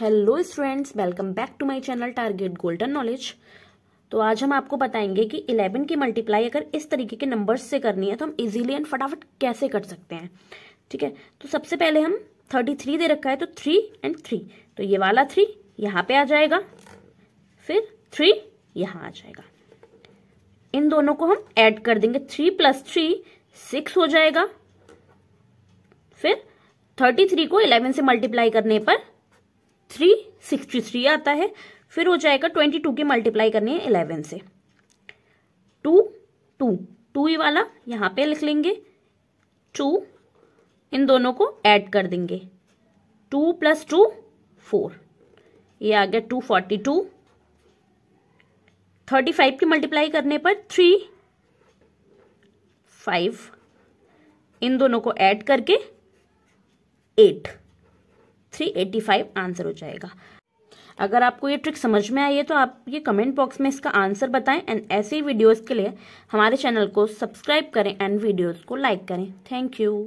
hello students welcome back to my channel target golden knowledge तो आज हम आपको बताएंगे कि 11 की मल्टीप्लाई अगर इस तरीके के नंबर्स से करनी है तो हम इजीली एंड फटाफट कैसे कर सकते हैं ठीक है तो सबसे पहले हम 33 दे रखा है तो 3 एंड 3 तो ये वाला 3 यहाँ पे आ जाएगा फिर 3 यहाँ आ जाएगा इन दोनों को हम ऐड कर देंगे थ्री प्लस थ्री सिक्स हो जाएगा फिर थर्टी थ्री को इलेवन से मल्टीप्लाई करने पर थ्री सिक्सटी थ्री आता है फिर हो जाएगा ट्वेंटी टू के मल्टीप्लाई करनी है इलेवन से टू टू टू ही वाला यहाँ पे लिख लेंगे टू इन दोनों को ऐड कर देंगे टू प्लस टू फोर ये आ गया two forty two thirty five की मल्टीप्लाई करने पर थ्री फाइव इन दोनों को ऐड करके eight three eighty five answer हो जाएगा अगर आपको ये ट्रिक समझ में आई है तो आप ये कमेंट बॉक्स में इसका आंसर बताएं एंड ऐसे ही वीडियोस के लिए हमारे चैनल को सब्सक्राइब करें एंड वीडियोस को लाइक करें थैंक यू